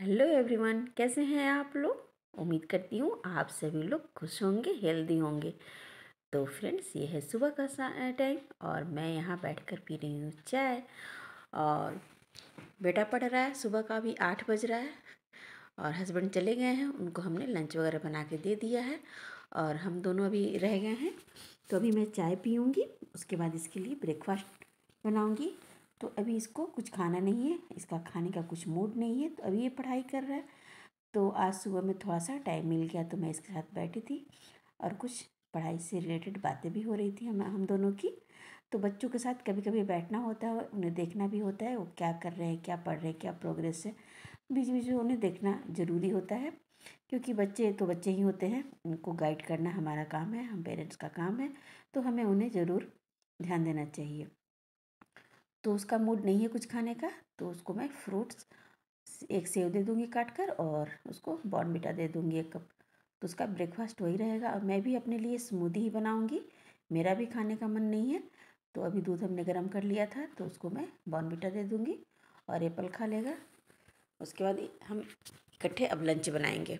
hello everyone कैसे हैं आप लोग उम्मीद करती हूँ आप सभी लोग खुश होंगे हेल्दी होंगे तो फ्रेंड्स ये है सुबह का टाइम और मैं यहाँ बैठकर पी रही हूँ चाय और बेटा पढ़ रहा है सुबह का अभी आठ बज रहा है और हस्बैंड चले गए हैं उनको हमने लंच वगैरह बना के दे दिया है और हम दोनों अभी रह गए हैं तो अभी मैं चाय पीऊँगी उसके बाद इसके लिए ब्रेकफास्ट बनाऊँगी तो अभी इसको कुछ खाना नहीं है इसका खाने का कुछ मूड नहीं है तो अभी ये पढ़ाई कर रहा है तो आज सुबह में थोड़ा सा टाइम मिल गया तो मैं इसके साथ बैठी थी और कुछ पढ़ाई से रिलेटेड बातें भी हो रही थी हम हम दोनों की तो बच्चों के साथ कभी कभी बैठना होता है उन्हें देखना भी होता है वो क्या कर रहे हैं क्या पढ़ रहे हैं क्या प्रोग्रेस है बीच बीच में उन्हें देखना ज़रूरी होता है क्योंकि बच्चे तो बच्चे ही होते हैं उनको गाइड करना हमारा काम है हम पेरेंट्स का काम है तो हमें उन्हें ज़रूर ध्यान देना चाहिए तो उसका मूड नहीं है कुछ खाने का तो उसको मैं फ्रूट्स एक सेव दे दूँगी काट कर और उसको बॉर्नविटा दे दूँगी एक कप तो उसका ब्रेकफास्ट वही रहेगा और मैं भी अपने लिए स्मूदी ही बनाऊँगी मेरा भी खाने का मन नहीं है तो अभी दूध हमने गर्म कर लिया था तो उसको मैं बॉर्नविटा दे दूँगी और एप्पल खा लेगा उसके बाद हम इकट्ठे अब लंच बनाएंगे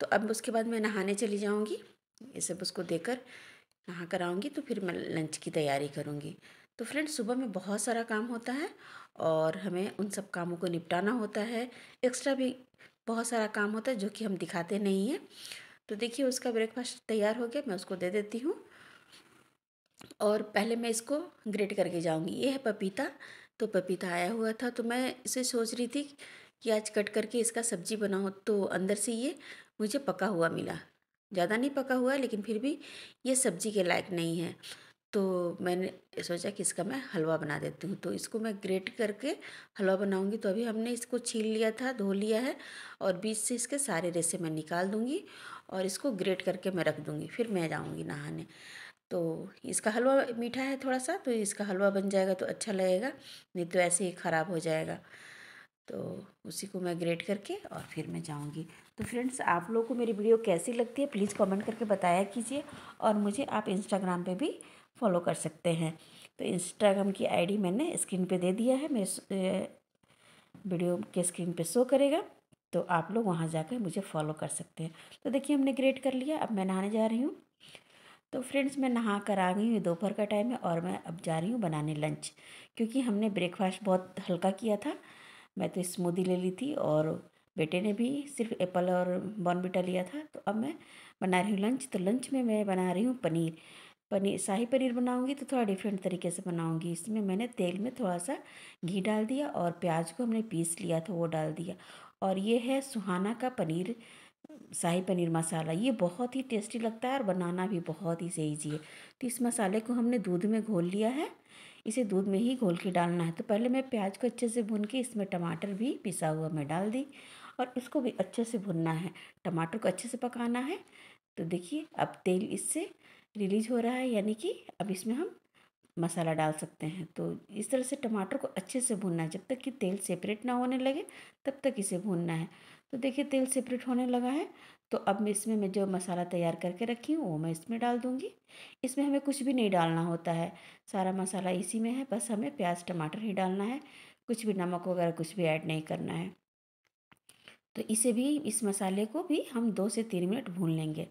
तो अब उसके बाद मैं नहाने चली जाऊँगी ये सब उसको देकर नहा कर आऊँगी तो फिर मैं लंच की तैयारी करूँगी तो फ्रेंड्स सुबह में बहुत सारा काम होता है और हमें उन सब कामों को निपटाना होता है एक्स्ट्रा भी बहुत सारा काम होता है जो कि हम दिखाते नहीं हैं तो देखिए उसका ब्रेकफास्ट तैयार हो गया मैं उसको दे देती हूँ और पहले मैं इसको ग्रेट करके जाऊँगी ये है पपीता तो पपीता आया हुआ था तो मैं इसे सोच रही थी कि आज कट करके इसका सब्जी बनाऊँ तो अंदर से ये मुझे पका हुआ मिला ज़्यादा नहीं पका हुआ लेकिन फिर भी ये सब्जी के लायक नहीं है तो मैंने सोचा कि इसका मैं हलवा बना देती हूँ तो इसको मैं ग्रेट करके हलवा बनाऊँगी तो अभी हमने इसको छील लिया था धो लिया है और बीच से इसके सारे रेसे मैं निकाल दूँगी और इसको ग्रेट करके मैं रख दूँगी फिर मैं जाऊँगी नहाने तो इसका हलवा मीठा है थोड़ा सा तो इसका हलवा बन जाएगा तो अच्छा लगेगा नहीं तो ऐसे ही ख़राब हो जाएगा तो उसी को मैं ग्रेट करके और फिर मैं जाऊंगी तो फ्रेंड्स आप लोगों को मेरी वीडियो कैसी लगती है प्लीज़ कमेंट करके बताया कीजिए और मुझे आप इंस्टाग्राम पे भी फॉलो कर सकते हैं तो इंस्टाग्राम की आईडी मैंने स्क्रीन पे दे दिया है मेरे वीडियो के स्क्रीन पे शो करेगा तो आप लोग वहाँ जाकर मुझे फॉलो कर सकते हैं तो देखिए हमने ग्रेट कर लिया अब मैं नहाने जा रही हूँ तो फ्रेंड्स मैं नहा कर आ गई हूँ दोपहर का टाइम है और मैं अब जा रही हूँ बनाने लंच क्योंकि हमने ब्रेकफास्ट बहुत हल्का किया था मैं तो स्मूदी ले ली थी और बेटे ने भी सिर्फ एप्पल और बॉर्नबीटा लिया था तो अब मैं बना रही हूँ लंच तो लंच में मैं बना रही हूँ पनीर पनीर शाही पनीर बनाऊंगी तो थोड़ा डिफरेंट तरीके से बनाऊंगी इसमें मैंने तेल में थोड़ा सा घी डाल दिया और प्याज को हमने पीस लिया था वो डाल दिया और ये है सुहाना का पनीर शाही पनीर मसाला ये बहुत ही टेस्टी लगता है और बनाना भी बहुत ही सही है तो इस मसाले को हमने दूध में घोल लिया है इसे दूध में ही घोल के डालना है तो पहले मैं प्याज को अच्छे से भून के इसमें टमाटर भी पिसा हुआ मैं डाल दी और इसको भी अच्छे से भुनना है टमाटर को अच्छे से पकाना है तो देखिए अब तेल इससे रिलीज हो रहा है यानी कि अब इसमें हम मसाला डाल सकते हैं तो इस तरह से टमाटर को अच्छे से भूनना है जब तक कि तेल सेपरेट ना होने लगे तब तक इसे भूनना है तो देखिए तेल सेपरेट होने लगा है तो अब मैं इसमें मैं जो मसाला तैयार करके रखी हूँ वो मैं इसमें डाल दूँगी इसमें हमें कुछ भी नहीं डालना होता है सारा मसाला इसी में है बस हमें प्याज टमाटर ही डालना है कुछ भी नमक वगैरह कुछ भी ऐड नहीं करना है तो इसे भी इस मसाले को भी हम दो से तीन मिनट भून लेंगे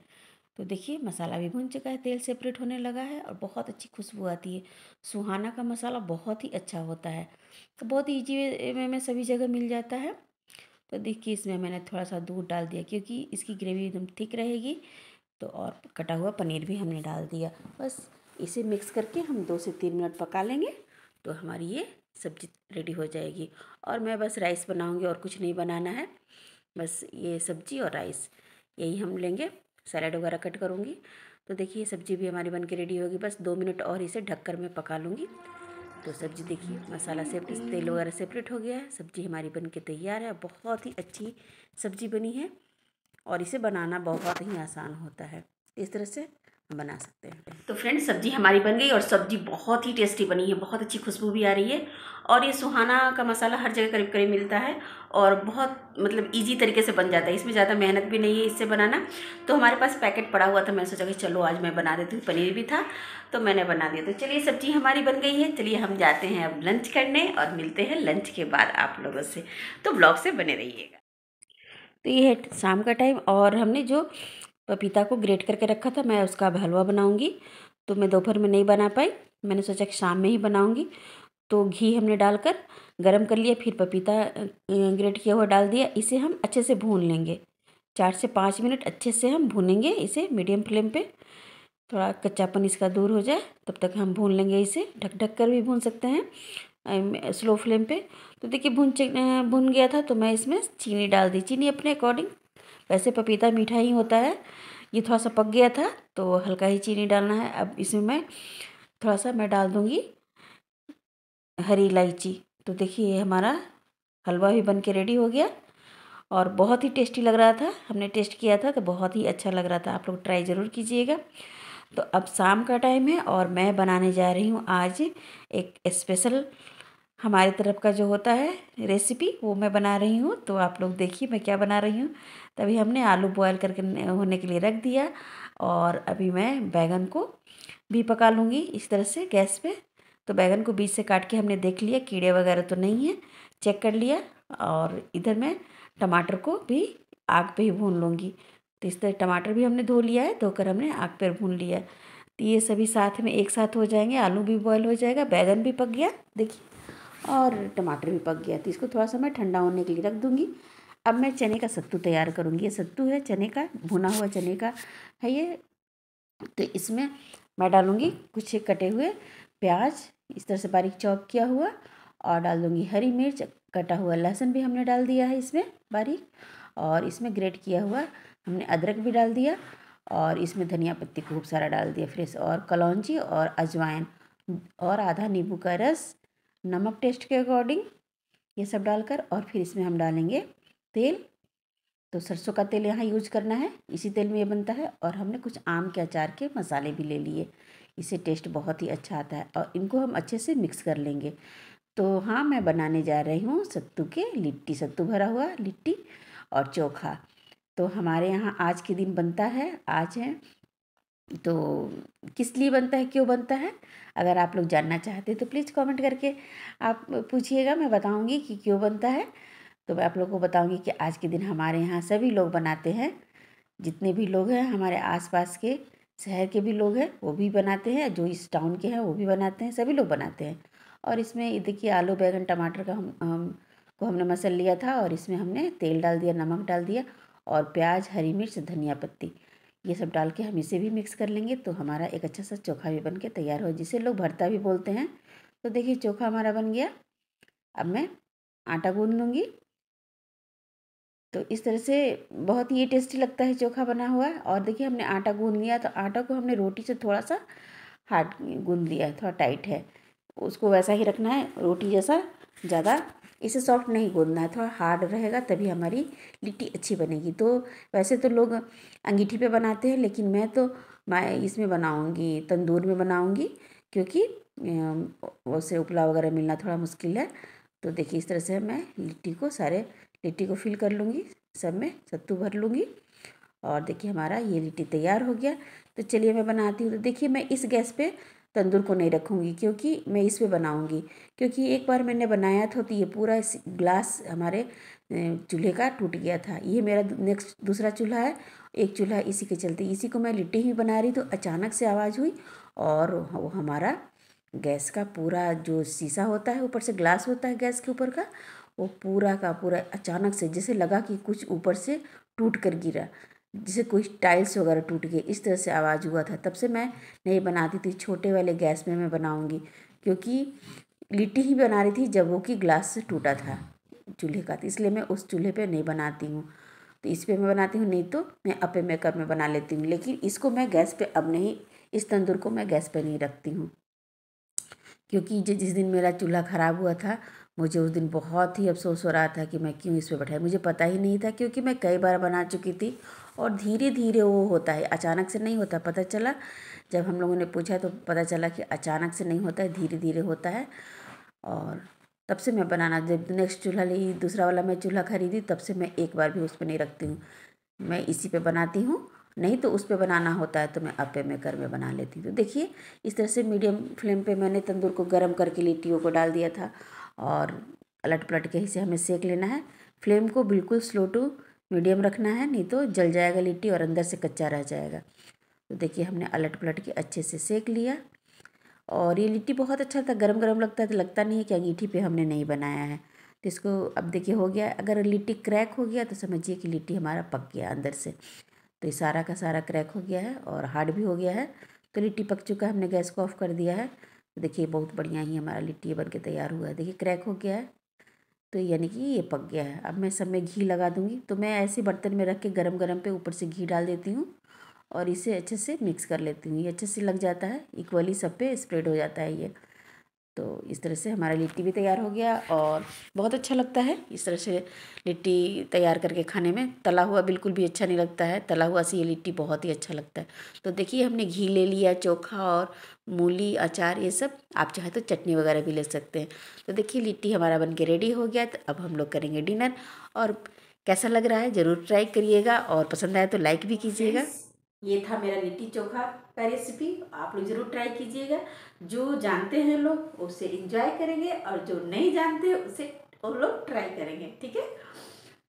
तो देखिए मसाला भी भुन चुका है तेल सेपरेट होने लगा है और बहुत अच्छी खुशबू आती है सुहाना का मसाला बहुत ही अच्छा होता है तो बहुत ईजी वे में सभी जगह मिल जाता है तो देखिए इसमें मैंने थोड़ा सा दूध डाल दिया क्योंकि इसकी ग्रेवी एकदम थिक रहेगी तो और कटा हुआ पनीर भी हमने डाल दिया बस इसे मिक्स करके हम दो से तीन मिनट पका लेंगे तो हमारी ये सब्जी रेडी हो जाएगी और मैं बस राइस बनाऊँगी और कुछ नहीं बनाना है बस ये सब्जी और राइस यही हम लेंगे सैलड वगैरह कट करूँगी तो देखिए सब्ज़ी भी हमारी बन के रेडी होगी बस दो मिनट और इसे ढककर मैं पका लूँगी तो सब्ज़ी देखिए मसाला से तेल वगैरह सेपरेट हो गया है सब्ज़ी हमारी बन के तैयार है बहुत ही अच्छी सब्ज़ी बनी है और इसे बनाना बहुत ही आसान होता है इस तरह से बना सकते हैं तो फ्रेंड्स सब्ज़ी हमारी बन गई और सब्ज़ी बहुत ही टेस्टी बनी है बहुत अच्छी खुशबू भी आ रही है और ये सुहाना का मसाला हर जगह करीब करीब मिलता है और बहुत मतलब इजी तरीके से बन जाता है इसमें ज़्यादा मेहनत भी नहीं है इससे बनाना तो हमारे पास पैकेट पड़ा हुआ था मैंने सोचा कि चलो आज मैं बना देती हूँ पनीर भी था तो मैंने बना दिया तो चलिए सब्ज़ी हमारी बन गई है चलिए हम जाते हैं अब लंच करने और मिलते हैं लंच के बाद आप लोगों से तो ब्लॉग से बने रहिएगा तो ये है शाम का टाइम और हमने जो पपीता को ग्रेट करके रखा था मैं उसका अब हलवा बनाऊँगी तो मैं दोपहर में नहीं बना पाई मैंने सोचा कि शाम में ही बनाऊँगी तो घी हमने डालकर गरम कर लिया फिर पपीता ग्रेट किया हुआ डाल दिया इसे हम अच्छे से भून लेंगे चार से पाँच मिनट अच्छे से हम भूनेंगे इसे मीडियम फ्लेम पे थोड़ा कच्चापन इसका दूर हो जाए तब तक हम भून लेंगे इसे ढक ढक कर भी भून सकते हैं स्लो फ्लेम पे तो देखिए भून भून गया था तो मैं इसमें चीनी डाल दी चीनी अपने अकॉर्डिंग वैसे पपीता मीठा ही होता है ये थोड़ा सा पक गया था तो हल्का ही चीनी डालना है अब इसमें मैं थोड़ा सा मैं डाल दूँगी हरी इलायची तो देखिए हमारा हलवा भी बन के रेडी हो गया और बहुत ही टेस्टी लग रहा था हमने टेस्ट किया था तो बहुत ही अच्छा लग रहा था आप लोग ट्राई ज़रूर कीजिएगा तो अब शाम का टाइम है और मैं बनाने जा रही हूँ आज एक स्पेशल हमारी तरफ का जो होता है रेसिपी वो मैं बना रही हूँ तो आप लोग देखिए मैं क्या बना रही हूँ तभी हमने आलू बॉयल करके होने के लिए रख दिया और अभी मैं बैगन को भी पका लूँगी इस तरह से गैस पे तो बैगन को बीच से काट के हमने देख लिया कीड़े वगैरह तो नहीं है चेक कर लिया और इधर मैं टमाटर को भी आग पर ही भून लूँगी तो इस तरह टमाटर भी हमने धो लिया है धोकर हमने आग पर भून लिया तो ये सभी साथ में एक साथ हो जाएंगे आलू भी बॉयल हो जाएगा बैगन भी पक गया देखिए और टमाटर भी पक गया तो इसको थोड़ा सा मैं ठंडा होने के लिए रख दूँगी अब मैं चने का सत्तू तैयार करूँगी ये सत्तू है चने का भुना हुआ चने का है ये तो इसमें मैं डालूँगी कुछ कटे हुए प्याज इस तरह से बारीक चॉप किया हुआ और डाल दूँगी हरी मिर्च कटा हुआ लहसुन भी हमने डाल दिया है इसमें बारीक और इसमें ग्रेट किया हुआ हमने अदरक भी डाल दिया और इसमें धनिया पत्ती खूब सारा डाल दिया फ्रेश और कलौजी और अजवाइन और आधा नींबू का रस नमक टेस्ट के अकॉर्डिंग ये सब डालकर और फिर इसमें हम डालेंगे तेल तो सरसों का तेल यहाँ यूज करना है इसी तेल में ये बनता है और हमने कुछ आम के अचार के मसाले भी ले लिए इसे टेस्ट बहुत ही अच्छा आता है और इनको हम अच्छे से मिक्स कर लेंगे तो हाँ मैं बनाने जा रही हूँ सत्तू के लिट्टी सत्तू भरा हुआ लिट्टी और चोखा तो हमारे यहाँ आज के दिन बनता है आज है तो किस लिए बनता है क्यों बनता है अगर आप लोग जानना चाहते हैं तो प्लीज़ कमेंट करके आप पूछिएगा मैं बताऊंगी कि क्यों बनता है तो मैं आप लोगों को बताऊंगी कि आज के दिन हमारे यहाँ सभी लोग बनाते हैं जितने भी लोग हैं हमारे आसपास के शहर के भी लोग हैं वो भी बनाते हैं जो इस टाउन के हैं वो भी बनाते हैं सभी लोग बनाते हैं और इसमें देखिए आलू बैंगन टमाटर का हम, हम को हमने मसल लिया था और इसमें हमने तेल डाल दिया नमक डाल दिया और प्याज हरी मिर्च धनिया पत्ती ये सब डाल के हम इसे भी मिक्स कर लेंगे तो हमारा एक अच्छा सा चोखा भी बन के तैयार हो जिसे लोग भरता भी बोलते हैं तो देखिए चोखा हमारा बन गया अब मैं आटा गूंद लूँगी तो इस तरह से बहुत ही टेस्टी लगता है चोखा बना हुआ और देखिए हमने आटा गूंद लिया तो आटा को हमने रोटी से थोड़ा सा हार्ड गूंद लिया है थोड़ा टाइट है उसको वैसा ही रखना है रोटी जैसा ज़्यादा इसे सॉफ्ट नहीं गूंदना है थोड़ा हार्ड रहेगा तभी हमारी लिट्टी अच्छी बनेगी तो वैसे तो लोग अंगीठी पे बनाते हैं लेकिन मैं तो मैं इसमें बनाऊंगी तंदूर में बनाऊंगी क्योंकि उसे उपला वगैरह मिलना थोड़ा मुश्किल है तो देखिए इस तरह से मैं लिट्टी को सारे लिट्टी को फिल कर लूँगी सब में सत्तू भर लूँगी और देखिए हमारा ये लिट्टी तैयार हो गया तो चलिए मैं बनाती हूँ तो देखिए मैं इस गैस पे तंदूर को नहीं रखूँगी क्योंकि मैं इस पर बनाऊँगी क्योंकि एक बार मैंने बनाया था तो ये पूरा ग्लास हमारे चूल्हे का टूट गया था ये मेरा नेक्स्ट दूसरा चूल्हा है एक चूल्हा इसी के चलते इसी को मैं लिट्टी ही बना रही तो अचानक से आवाज़ हुई और वो हमारा गैस का पूरा जो शीशा होता है ऊपर से ग्लास होता है गैस के ऊपर का वो पूरा का पूरा अचानक से जैसे लगा कि कुछ ऊपर से टूट कर गिरा जैसे कोई टाइल्स वगैरह टूट गए इस तरह से आवाज़ हुआ था तब से मैं नहीं बनाती थी छोटे वाले गैस में मैं बनाऊँगी क्योंकि लिट्टी ही बना रही थी जब वो कि ग्लास से टूटा था चूल्हे का तो इसलिए मैं उस चूल्हे पर नहीं बनाती हूँ तो इस पर मैं बनाती हूँ नहीं तो मैं अपे मेकर में बना लेती हूँ लेकिन इसको मैं गैस पर अब नहीं इस तंदूर को मैं गैस पर नहीं रखती हूँ क्योंकि जो जिस दिन मेरा चूल्हा ख़राब हुआ था मुझे उस दिन बहुत ही अफसोस हो रहा था कि मैं क्यों इस पर बैठाई मुझे पता ही नहीं था क्योंकि मैं कई बार बना चुकी थी और धीरे धीरे वो होता है अचानक से नहीं होता पता चला जब हम लोगों ने पूछा तो पता चला कि अचानक से नहीं होता है धीरे धीरे होता है और तब से मैं बनाना जब नेक्स्ट चूल्हा ली दूसरा वाला मैं चूल्हा खरीदी तब से मैं एक बार भी उस पर नहीं रखती हूँ मैं इसी पे बनाती हूँ नहीं तो उस पर बनाना होता है तो मैं अपे कर में बना लेती हूँ तो देखिए इस तरह से मीडियम फ्लेम पे मैंने तंदूर को गर्म करके लिट्टियों को डाल दिया था और अलट पलट के इसे हमें सेक लेना है फ्लेम को बिल्कुल स्लो टू मीडियम रखना है नहीं तो जल जाएगा लिट्टी और अंदर से कच्चा रह जाएगा तो देखिए हमने अलट पलट के अच्छे से सेक लिया और ये लिट्टी बहुत अच्छा था गरम गरम लगता है तो लगता नहीं है कि अंगीठी पे हमने नहीं बनाया है तो इसको अब देखिए हो गया अगर लिट्टी क्रैक हो गया तो समझिए कि लिट्टी हमारा पक गया अंदर से तो ये सारा का सारा क्रैक हो गया है और हार्ड भी हो गया है तो लिट्टी पक चुका है हमने गैस को ऑफ कर दिया है तो देखिए बहुत बढ़िया ही हमारा लिट्टी बन के तैयार हुआ है देखिए क्रैक हो गया है तो यानी कि ये पक गया है अब मैं सब में घी लगा दूँगी तो मैं ऐसे बर्तन में रख के गरम गरम पे ऊपर से घी डाल देती हूँ और इसे अच्छे से मिक्स कर लेती हूँ ये अच्छे से लग जाता है इक्वली सब पे स्प्रेड हो जाता है ये तो इस तरह से हमारा लिट्टी भी तैयार हो गया और बहुत अच्छा लगता है इस तरह से लिट्टी तैयार करके खाने में तला हुआ बिल्कुल भी अच्छा नहीं लगता है तला हुआ से ये लिट्टी बहुत ही अच्छा लगता है तो देखिए हमने घी ले लिया चोखा और मूली अचार ये सब आप चाहे तो चटनी वगैरह भी ले सकते हैं तो देखिए लिट्टी हमारा बन के रेडी हो गया तो अब हम लोग करेंगे डिनर और कैसा लग रहा है ज़रूर ट्राई करिएगा और पसंद आए तो लाइक भी कीजिएगा ये था मेरा लिट्टी चोखा का रेसिपी आप लोग ज़रूर ट्राई कीजिएगा जो जानते हैं लोग उसे इंजॉय करेंगे और जो नहीं जानते उसे वो लोग ट्राई करेंगे ठीक है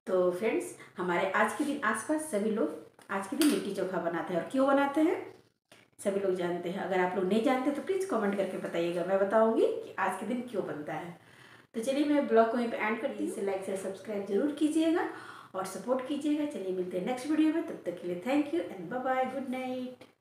तो फ्रेंड्स हमारे आज के दिन आसपास सभी लोग आज के दिन लिट्टी चोखा बनाते हैं और क्यों बनाते हैं सभी लोग जानते हैं अगर आप लोग नहीं जानते तो प्लीज़ कमेंट करके बताइएगा मैं बताऊंगी कि आज के दिन क्यों बनता है तो चलिए मैं ब्लॉग को यहीं पे एंड करती हूँ लाइक शेयर सब्सक्राइब जरूर कीजिएगा और सपोर्ट कीजिएगा चलिए मिलते हैं नेक्स्ट वीडियो में तब तक के लिए thank you and bye bye good night